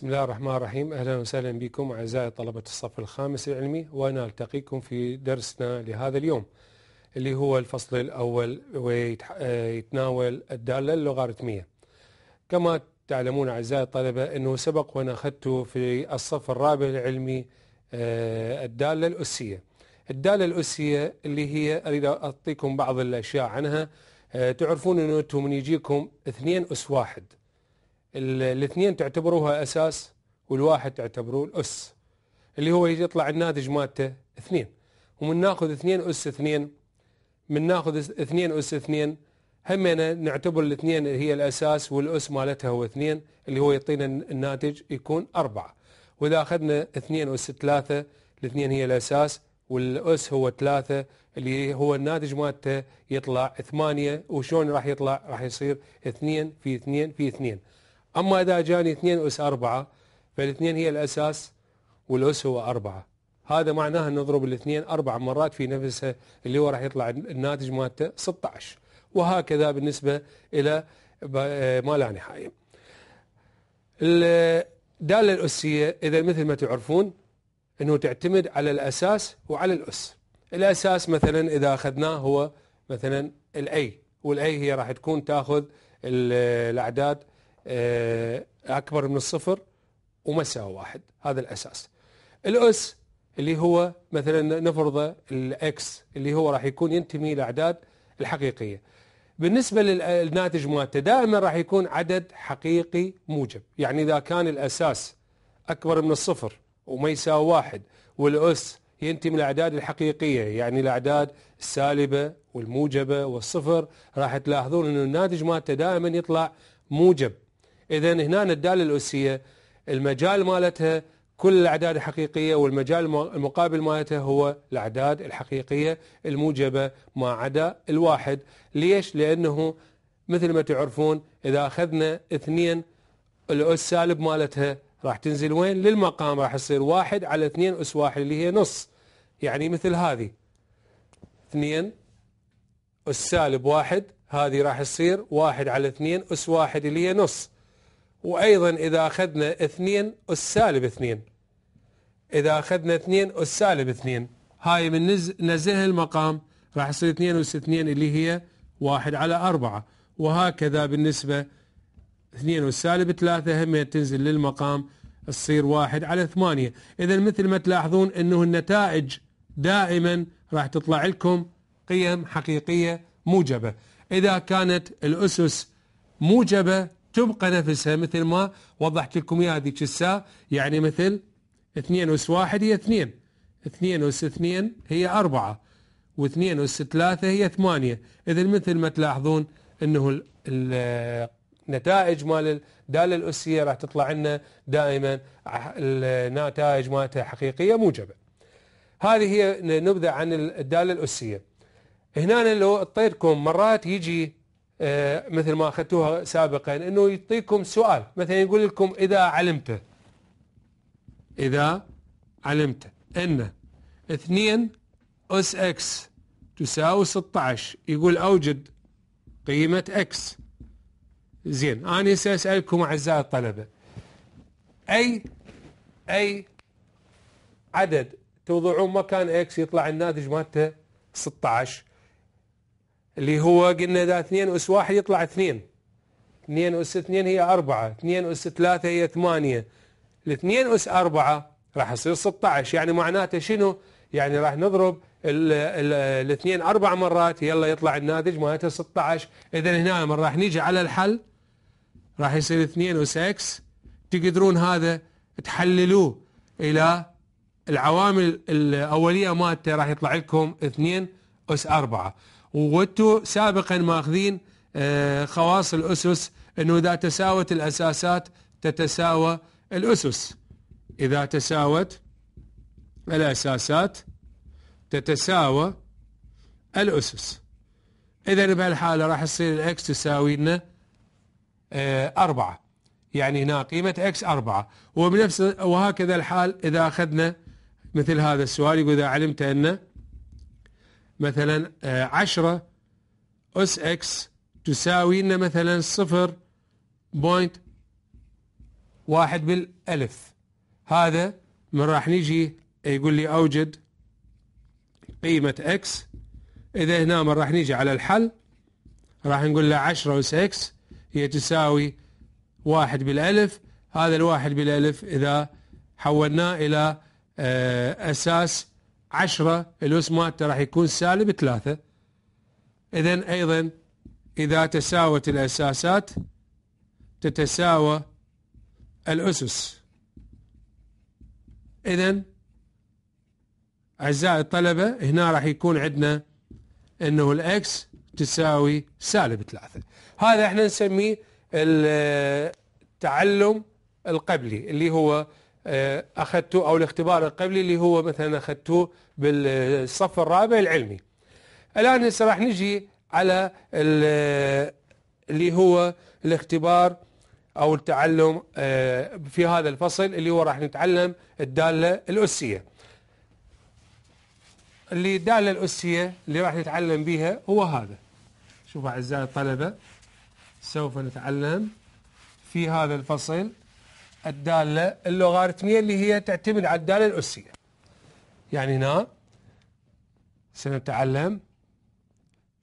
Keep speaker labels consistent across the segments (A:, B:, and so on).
A: بسم الله الرحمن الرحيم أهلا وسهلا بكم أعزائي طلبة الصف الخامس العلمي ونلتقيكم في درسنا لهذا اليوم اللي هو الفصل الأول ويتناول الدالة اللوغاريتمية كما تعلمون أعزائي الطلبة أنه سبق وأنا أخذت في الصف الرابع العلمي آه، الدالة الأسية الدالة الأسية اللي هي أريد أعطيكم بعض الأشياء عنها آه، تعرفون أنه أنتم من يجيكم اثنين أس واحد الاثنين تعتبروها اساس والواحد تعتبروه الاس اللي هو يطلع الناتج مالته اثنين ومن ناخذ اثنين اس اثنين من ناخذ اثنين اس اثنين همنا نعتبر الاثنين هي الاساس والاس مالتها هو اثنين اللي هو يعطينا الناتج يكون اربعه واذا اخذنا اثنين اس ثلاثه الاثنين هي الاساس والاس هو ثلاثه اللي هو الناتج مالته يطلع ثمانيه وشلون راح يطلع راح يصير اثنين في اثنين في اثنين أما إذا جاني اثنين أس أربعة فالاثنين هي الأساس والأس هو أربعة هذا معناه أن نضرب الاثنين أربع مرات في نفسها اللي هو راح يطلع الناتج مالته 16 وهكذا بالنسبة إلى آه، ما لا نهاية الدالة الأسية إذا مثل ما تعرفون أنه تعتمد على الأساس وعلى الأس الأساس مثلا إذا أخذناه هو مثلا الأي والأي هي راح تكون تأخذ الأعداد آه، اكبر من الصفر وما يساوي واحد هذا الاساس الاس اللي هو مثلا نفرضه الاكس اللي هو راح يكون ينتمي لاعداد الحقيقيه بالنسبه للناتج مالته دائما راح يكون عدد حقيقي موجب يعني اذا كان الاساس اكبر من الصفر وما يساوي واحد والاس ينتمي للاعداد الحقيقيه يعني الاعداد السالبه والموجبه والصفر راح تلاحظون انه الناتج مالته دائما يطلع موجب إذا هنا الدالة الأسية المجال مالتها كل الأعداد الحقيقية والمجال المقابل مالتها هو الأعداد الحقيقية الموجبة ما عدا الواحد ليش؟ لأنه مثل ما تعرفون إذا أخذنا اثنين الأس سالب مالتها راح تنزل وين؟ للمقام راح يصير واحد على اثنين أس واحد اللي هي نص يعني مثل هذه اثنين أس سالب واحد هذه راح تصير واحد على اثنين أس واحد اللي هي نص وأيضا إذا أخذنا اثنين أس سالب اثنين إذا أخذنا اثنين أس سالب اثنين هاي من نزه المقام راح يصير اثنين أس اثنين اللي هي واحد على أربعة وهكذا بالنسبة اثنين أس سالب ثلاثة هم تنزل للمقام تصير واحد على ثمانية إذا مثل ما تلاحظون أنه النتائج دائما راح تطلع لكم قيم حقيقية موجبة إذا كانت الأسس موجبة تبقى نفسها مثل ما وضحت لكم اياها هذيك الساعة يعني مثل اثنين اس واحد هي اثنين اثنين اس اثنين هي أربعة واثنين اس ثلاثة هي ثمانية إذا مثل ما تلاحظون أنه النتائج مال الدالة الأسية راح تطلع لنا دائما النتائج مالتها حقيقية موجبة هذه هي نبذة عن الدالة الأسية هنا لو اعطيتكم مرات يجي آه، مثل ما اخذتوها سابقا انه يعطيكم سؤال مثلا يقول لكم اذا علمت اذا علمت ان 2 اس اكس تساوي 16 يقول اوجد قيمه اكس زين انا هسه اسالكم اعزائي الطلبه اي اي عدد توضعون مكان اكس يطلع الناتج مالته 16 اللي هو قلنا اذا 2 اس 1 يطلع 2 2 اس 2 هي 4 2 اس 3 هي 8 2 اس 4 راح يصير 16 يعني معناته شنو يعني راح نضرب الاثنين اربع مرات يلا يطلع الناتج معناته 16 اذا هنا من راح نيجي على الحل راح يصير 2 اس اكس تقدرون هذا تحللوه الى العوامل الاوليه مالته راح يطلع لكم 2 اس 4 وانتم سابقا ماخذين آه، خواص الاسس انه اذا تساوت الاساسات تتساوى الاسس اذا تساوت الاساسات تتساوى الاسس اذا بهالحاله راح يصير الاكس تساوي لنا آه، أربعة يعني هنا قيمة اكس أربعة وبنفس وهكذا الحال إذا أخذنا مثل هذا السؤال يقول إذا علمت أن مثلا 10 آه، اس اكس تساوي لنا مثلا 0.1 بالالف هذا من راح نجي يقول لي اوجد قيمة اكس اذا هنا من راح نجي على الحل راح نقول له 10 اس اكس هي تساوي واحد بالالف هذا الواحد بالالف اذا حولناه الى آه، اساس 10 الأس مالته راح يكون سالب 3 إذا أيضا إذا تساوت الأساسات تتساوى الأسس إذا أعزائي الطلبة هنا راح يكون عندنا أنه الأكس تساوي سالب ثلاثة هذا احنا نسميه التعلم القبلي اللي هو آه، أخذته أو الاختبار القبلي اللي هو مثلا أخذته بالصف الرابع العلمي الآن هسه راح نجي على آه، اللي هو الاختبار أو التعلم آه، في هذا الفصل اللي هو راح نتعلم الدالة الأسية اللي الدالة الأسية اللي راح نتعلم بها هو هذا شوفوا أعزائي الطلبة سوف نتعلم في هذا الفصل الدالة اللوغاريتمية اللي هي تعتمد على الدالة الأسية يعني هنا سنتعلم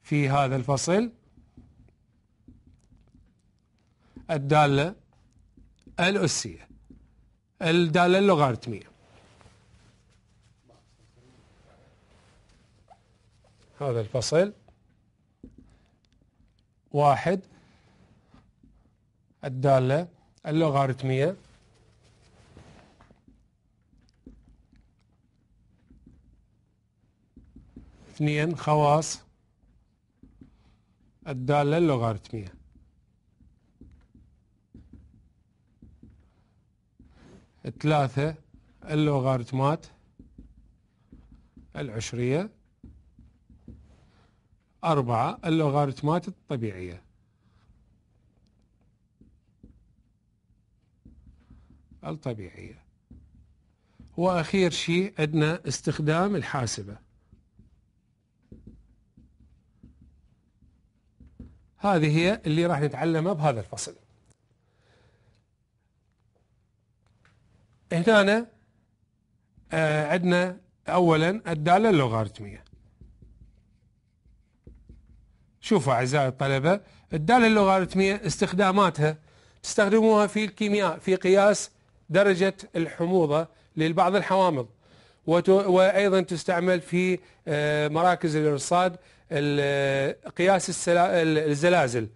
A: في هذا الفصل الدالة الأسية الدالة اللوغاريتمية هذا الفصل واحد الدالة اللوغاريتمية اثنين خواص الدالة اللوغاريتمية ثلاثة اللوغاريتمات العشرية أربعة اللوغاريتمات الطبيعية الطبيعية وأخير شيء عندنا استخدام الحاسبة هذه هي اللي راح نتعلمها بهذا الفصل هنا آه، عندنا اولا الداله اللوغاريتميه شوفوا اعزائي الطلبه الداله اللوغاريتميه استخداماتها تستخدموها في الكيمياء في قياس درجه الحموضه لبعض الحوامض وايضا تستعمل في آه، مراكز الارصاد قياس الزلازل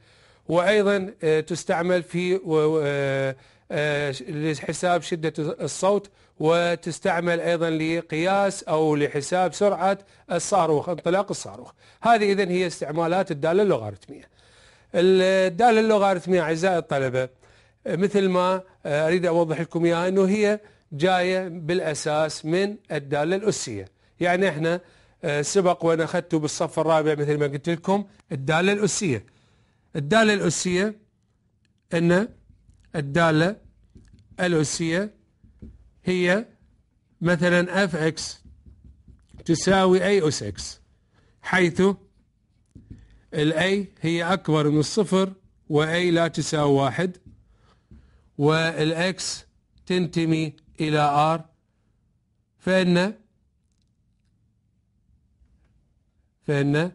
A: وايضا آه، تستعمل في آه، آه، لحساب شده الصوت وتستعمل ايضا لقياس او لحساب سرعه الصاروخ انطلاق الصاروخ هذه اذا هي استعمالات الداله اللوغاريتميه الداله اللوغاريتميه اعزائي الطلبه مثل ما اريد اوضح لكم اياها انه هي جايه بالاساس من الداله الاسيه يعني احنا آه، سبق وانا اخذته بالصف الرابع مثل ما قلت لكم الداله الاسيه الداله الاسيه ان الداله الاسيه هي مثلا اف اكس تساوي اي اس اكس حيث الاي هي اكبر من الصفر واي لا تساوي واحد والاكس تنتمي الى ار فان فإن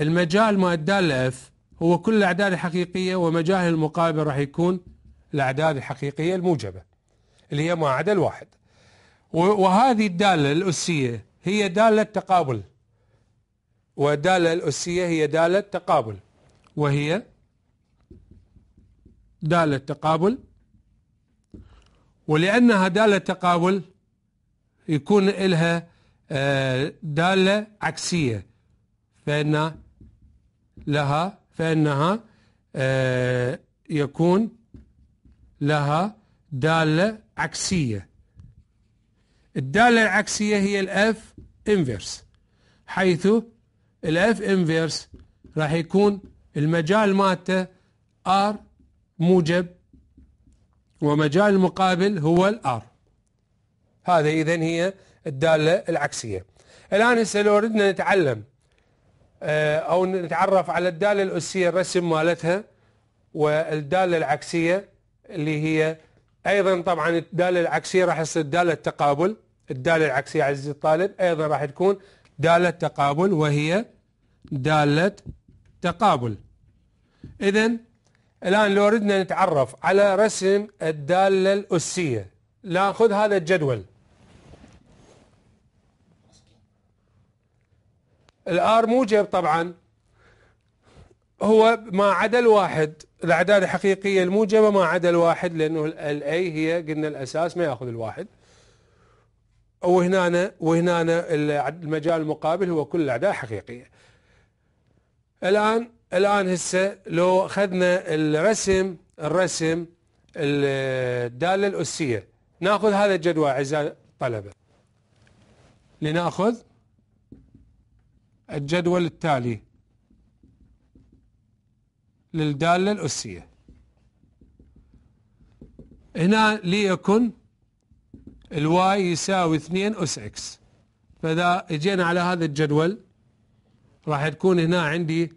A: المجال ما الدال لإف هو كل الأعداد الحقيقية ومجال المقابل راح يكون الأعداد الحقيقية الموجبة اللي هي ما عدا الواحد وهذه الدالة الأسية هي دالة تقابل والدالة الأسية هي دالة تقابل وهي دالة تقابل ولأنها دالة تقابل يكون لها آه، دالة عكسية فإن لها فإنها آه، يكون لها دالة عكسية الدالة العكسية هي الاف انفيرس حيث الاف انفيرس راح يكون المجال مالته ار موجب ومجال المقابل هو الار هذا اذا هي الدالة العكسية الان هسه لو ردنا نتعلم آه، او نتعرف على الداله الاسيه الرسم مالتها والداله العكسيه اللي هي ايضا طبعا الداله العكسيه راح تصير داله تقابل الداله العكسيه عزيزي الطالب ايضا راح تكون داله تقابل وهي داله تقابل اذا الان لو اردنا نتعرف على رسم الداله الاسيه ناخذ هذا الجدول الار موجب طبعا هو ما عدا الواحد الاعداد الحقيقيه الموجبه ما عدا الواحد لانه الاي هي قلنا الاساس ما ياخذ الواحد وهنا وهنا المجال المقابل هو كل الاعداد الحقيقيه الان الان هسه لو اخذنا الرسم الرسم الداله الاسيه ناخذ هذا الجدول اعزائي الطلبه لناخذ الجدول التالي للدالة الأسية هنا ليكن الواي يساوي 2 أس إكس فإذا اجينا على هذا الجدول راح تكون هنا عندي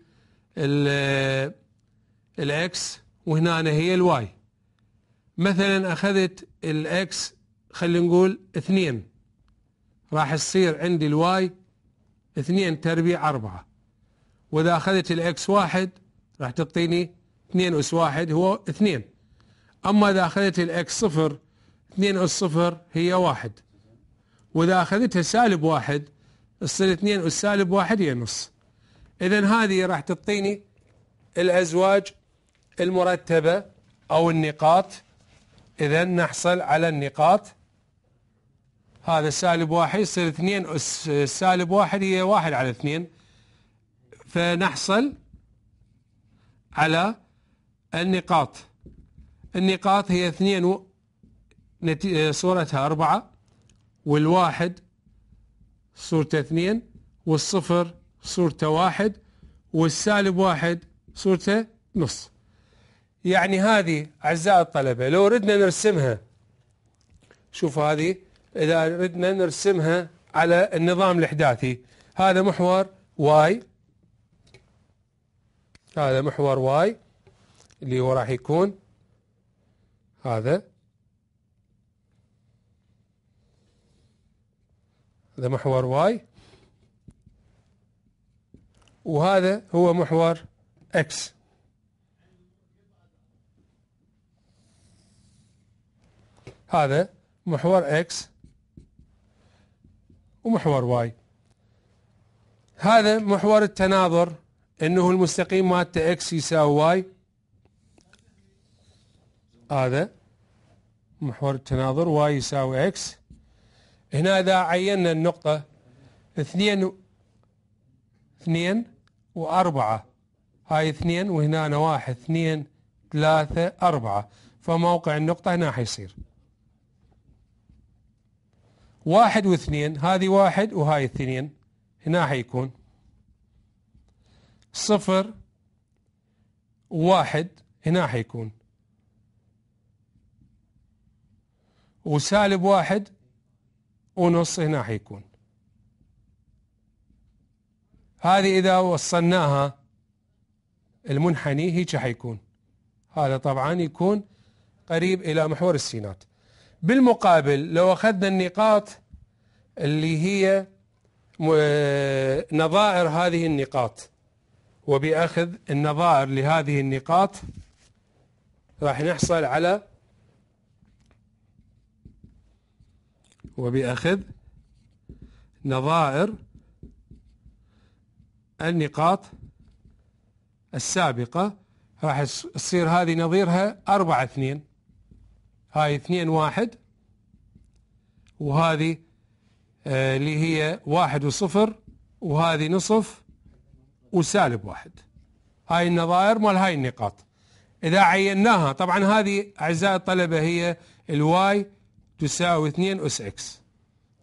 A: الإكس وهنا أنا هي الواي مثلا أخذت الإكس خلينا نقول 2 راح تصير عندي الواي 2 تربيع 4 واذا اخذت الاكس واحد راح تعطيني 2 اس واحد هو 2 اما اذا اخذت الاكس صفر 2 اس صفر هي واحد واذا اخذتها سالب واحد تصير 2 اس سالب واحد هي نص اذا هذه راح تعطيني الازواج المرتبه او النقاط اذا نحصل على النقاط هذا سالب واحد يصير اثنين سالب واحد هي واحد على اثنين فنحصل على النقاط النقاط هي اثنين و... نتي... صورتها أربعة والواحد صورته اثنين والصفر صورته واحد والسالب واحد صورته نص يعني هذه أعزائي الطلبة لو ردنا نرسمها شوفوا هذه إذا ردنا نرسمها على النظام الإحداثي هذا محور واي هذا محور واي اللي هو راح يكون هذا هذا محور واي وهذا هو محور اكس هذا محور اكس ومحور واي هذا محور التناظر انه المستقيم مالته اكس يساوي واي هذا محور التناظر واي يساوي اكس هنا اذا عينا النقطة اثنين و... اثنين واربعة هاي اثنين وهنا واحد اثنين ثلاثة أربعة فموقع النقطة هنا حيصير واحد واثنين هذه واحد وهاي اثنين هنا حيكون صفر واحد هنا حيكون وسالب واحد ونص هنا حيكون هذه إذا وصلناها المنحني هيك حيكون هذا طبعا يكون قريب إلى محور السينات بالمقابل لو أخذنا النقاط اللي هي آه، نظائر هذه النقاط وبأخذ النظائر لهذه النقاط راح نحصل على وبأخذ نظائر النقاط السابقة راح تصير هذه نظيرها 4 2 هاي اثنين واحد وهذه آه، اللي هي واحد وصفر وهذه نصف وسالب واحد هاي النظائر مال هاي النقاط إذا عيناها طبعا هذه أعزائي الطلبة هي الواي تساوي 2 أس إكس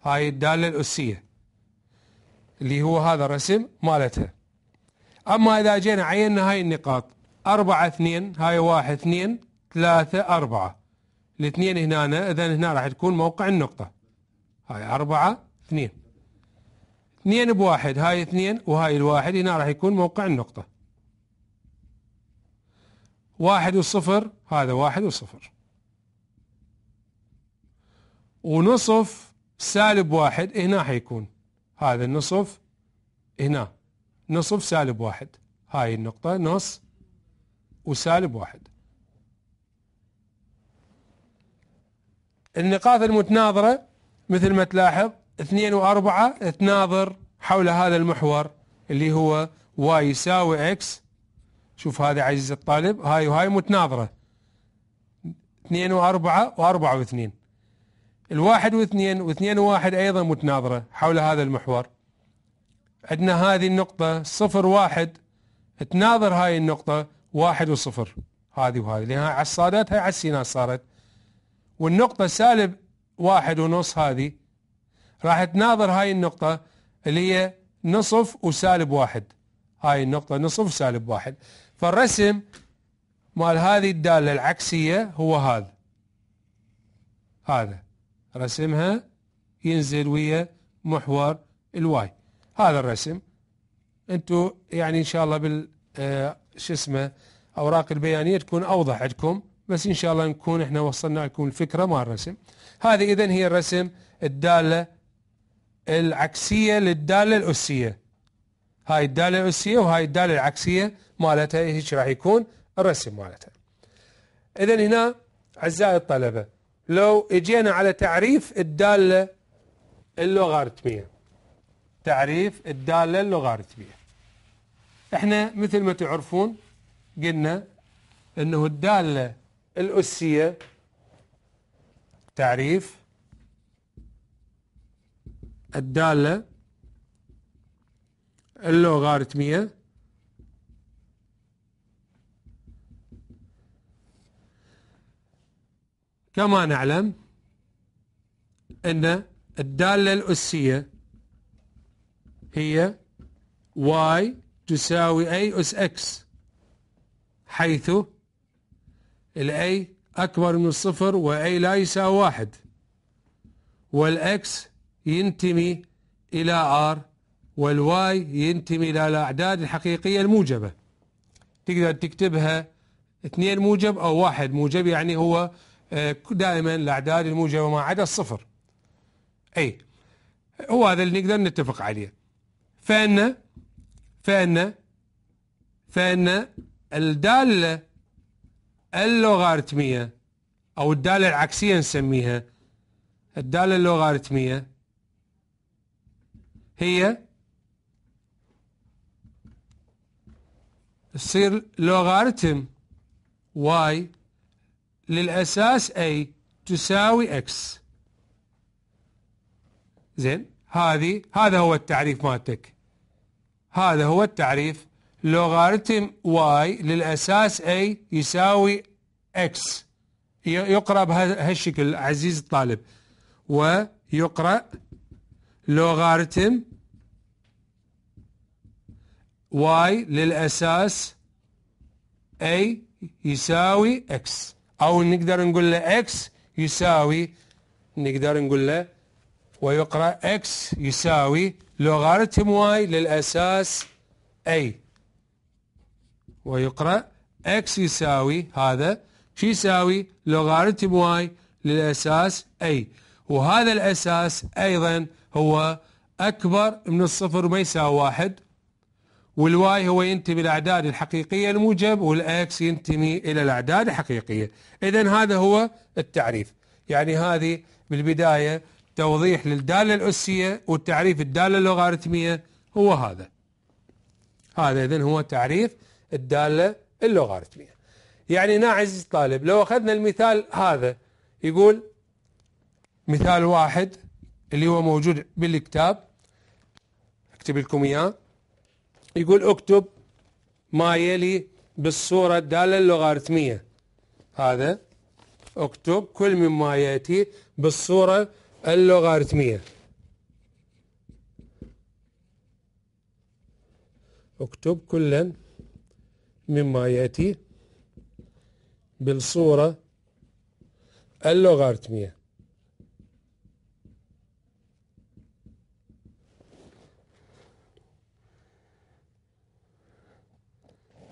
A: هاي الدالة الأسية اللي هو هذا الرسم مالتها أما إذا جينا عينا هاي النقاط أربعة اثنين هاي واحد اثنين ثلاثة أربعة الاثنين هنا اذا هنا راح تكون موقع النقطة هاي أربعة اثنين اثنين بواحد هاي اثنين وهاي الواحد هنا راح يكون موقع النقطة واحد وصفر هذا واحد وصفر ونصف سالب واحد هنا حيكون هذا النصف هنا نصف سالب واحد هاي النقطة نص وسالب واحد النقاط المتناظرة مثل ما تلاحظ اثنين وأربعة تناظر حول هذا المحور اللي هو واي يساوي اكس شوف هذا عزيز الطالب هاي وهاي متناظرة اثنين وأربعة وأربعة واثنين الواحد واثنين واثنين وواحد أيضا متناظرة حول هذا المحور عندنا هذه النقطة صفر واحد تناظر هاي النقطة واحد وصفر هذه وهذه لأنها على الصادات هاي على السينات صارت والنقطة سالب واحد ونص هذه راح تناظر هاي النقطة اللي هي نصف وسالب واحد هاي النقطة نصف وسالب واحد فالرسم مال هذه الدالة العكسية هو هذا هذا رسمها ينزل ويا محور الواي هذا الرسم انتو يعني ان شاء الله بال آه، شو اسمه اوراق البيانيه تكون اوضح عندكم بس ان شاء الله نكون احنا وصلنا لكم الفكره مال الرسم هذه اذا هي الرسم الداله العكسيه للداله الاسيه هاي الداله الاسيه وهاي الداله العكسيه مالتها هيك راح يكون الرسم مالتها اذا هنا اعزائي الطلبه لو اجينا على تعريف الداله اللوغارتميه تعريف الداله اللوغارتميه احنا مثل ما تعرفون قلنا انه الداله الأسية تعريف الدالة اللوغاريتميه كما نعلم أن الدالة الأسية هي y تساوي أي أس x حيث الاي اكبر من الصفر واي لا يساوي واحد والاكس ينتمي الى ار والواي ينتمي الى الاعداد الحقيقيه الموجبه تقدر تكتبها اثنين موجب او واحد موجب يعني هو آه، دائما الاعداد الموجبه ما عدا الصفر اي هو هذا اللي نقدر نتفق عليه فان فان فان الداله اللوغاريتمية أو الدالة العكسية نسميها الدالة اللوغاريتمية هي تصير لوغاريتم واي للأساس a تساوي x زين هذه هذا هو التعريف مالتك هذا هو التعريف لوغاريتم واي للأساس اي يساوي X يقرأ بهالشكل عزيز الطالب ويقرأ لوغاريتم واي للأساس اي يساوي X أو نقدر نقول له X يساوي نقدر نقول له ويقرأ X يساوي لوغاريتم واي للأساس اي ويقرأ اكس يساوي هذا شو يساوي لوغاريتم واي للأساس أي وهذا الأساس أيضا هو أكبر من الصفر ما يساوي واحد والواي هو ينتمي الأعداد الحقيقية الموجب والأكس ينتمي إلى الأعداد الحقيقية إذا هذا هو التعريف يعني هذه بالبداية توضيح للدالة الأسية والتعريف الدالة اللوغاريتمية هو هذا هذا إذن هو تعريف الدالة اللوغاريتمية يعني ناعز طالب لو أخذنا المثال هذا يقول مثال واحد اللي هو موجود بالكتاب اكتب لكم إياه يقول اكتب ما يلي بالصورة الدالة اللوغاريتمية هذا اكتب كل مما يأتي بالصورة اللوغاريتمية اكتب كلا مما يأتي بالصورة اللوغارتمية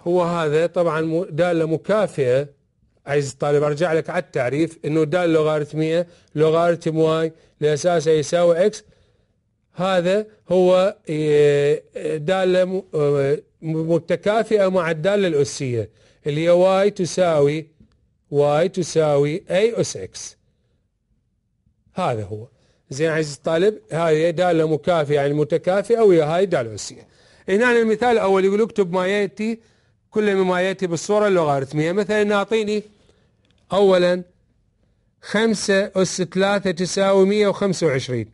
A: هو هذا طبعا دالة مكافئة عايز الطالب ارجع لك على التعريف انه دالة لوغارتمية لوغارتم واي لاساسها يساوي اكس هذا هو آه، دالة آه، متكافئة مع الدالة الأسية اللي هي y تساوي y تساوي a أس x هذا هو زين عزيزي الطالب هذه دالة مكافئة يعني متكافئة ويا هاي دالة أسية هنا المثال الأول يقول اكتب ما يأتي كل ما يأتي بالصورة اللوغاريتمية مثلا أعطيني أولا 5 أس 3 تساوي 125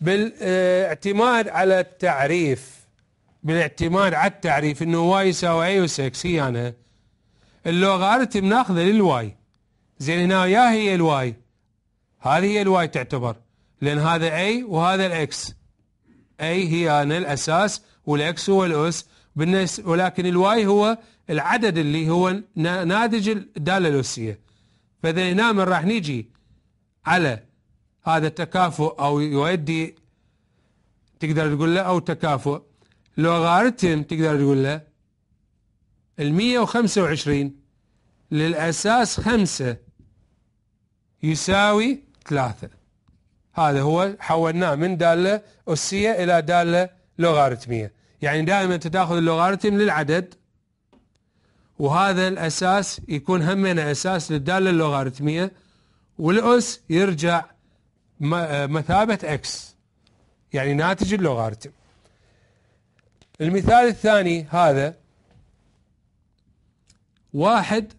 A: بالاعتماد على التعريف بالاعتماد على التعريف انه واي يساوي اي اس اكس هي انا اللوغاريتم ناخذه للواي زين هنا يا هي الواي هذه هي الواي تعتبر لان هذا اي وهذا الاكس اي هي انا الاساس والاكس هو الاس ولكن الواي هو العدد اللي هو ناتج الداله الاسيه فاذا هنا من راح نجي على هذا التكافؤ او يؤدي تقدر تقول له او تكافؤ لوغاريتم تقدر تقول له المية وخمسة وعشرين للأساس خمسة يساوي ثلاثة هذا هو حولناه من دالة أسية إلى دالة لوغاريتمية يعني دائما تتاخذ اللوغاريتم للعدد وهذا الأساس يكون همنا أساس للدالة اللوغاريتمية والأس يرجع آه، مثابة اكس يعني ناتج اللوغاريتم المثال الثاني هذا واحد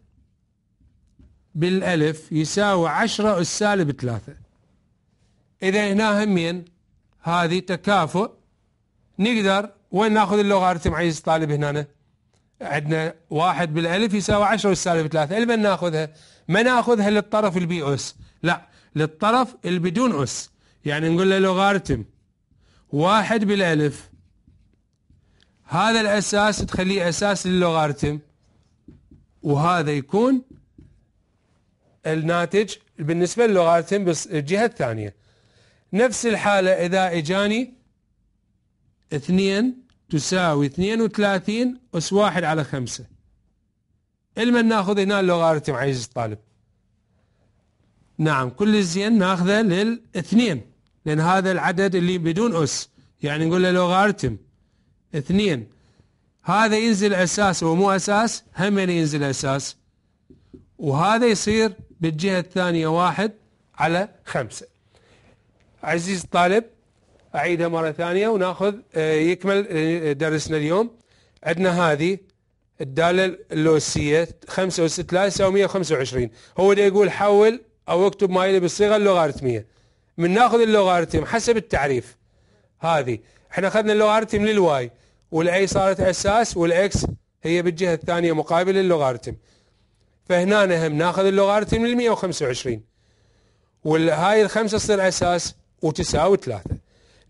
A: بالألف يساوي عشرة أس سالب ثلاثة إذا هنا همين هذه تكافؤ نقدر وين ناخذ اللوغاريتم عزيز الطالب هنا عندنا واحد بالألف يساوي عشرة أس سالب ثلاثة لمن ناخذها ما ناخذها للطرف البي أس لا للطرف اللي بدون أس يعني نقول له لوغاريتم واحد بالألف هذا الأساس تخليه أساس للوغاريتم وهذا يكون الناتج بالنسبة للوغاريتم بالجهة الثانية نفس الحالة إذا إجاني اثنين تساوي 32 أس واحد على خمسة المن ناخذ هنا اللوغاريتم عزيزي الطالب نعم كل الزين ناخذه للاثنين لأن هذا العدد اللي بدون أس يعني نقول له لوغاريتم اثنين هذا ينزل اساس ومو اساس هم يعني ينزل اساس وهذا يصير بالجهة الثانية واحد على خمسة عزيز الطالب أعيدها مرة ثانية وناخذ آه، يكمل آه، درسنا اليوم عندنا هذه الدالة اللوسية 5 و6 لا يساوي 125 هو ده يقول حول أو اكتب ما يلي بالصيغة اللوغاريتمية من ناخذ اللوغاريتم حسب التعريف هذه احنا اخذنا اللوغاريتم للواي والاي صارت اساس والاكس هي بالجهه الثانيه مقابل اللوغاريتم فهنا هم ناخذ اللوغاريتم لل 125 وهاي الخمسه تصير اساس وتساوي ثلاثه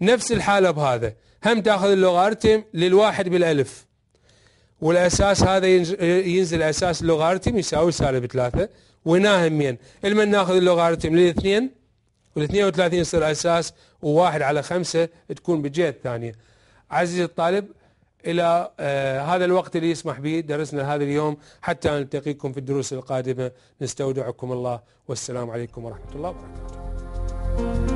A: نفس الحاله بهذا هم تاخذ اللوغاريتم للواحد بالالف والاساس هذا ينزل اساس اللوغاريتم يساوي سالب ثلاثه وهنا همين لما ناخذ اللوغاريتم للاثنين وال 32 يصير اساس وواحد على خمسه تكون بالجهه الثانيه عزيزي الطالب إلى آه، هذا الوقت اللي يسمح به درسنا هذا اليوم حتى نلتقيكم في الدروس القادمة نستودعكم الله والسلام عليكم ورحمة الله وبركاته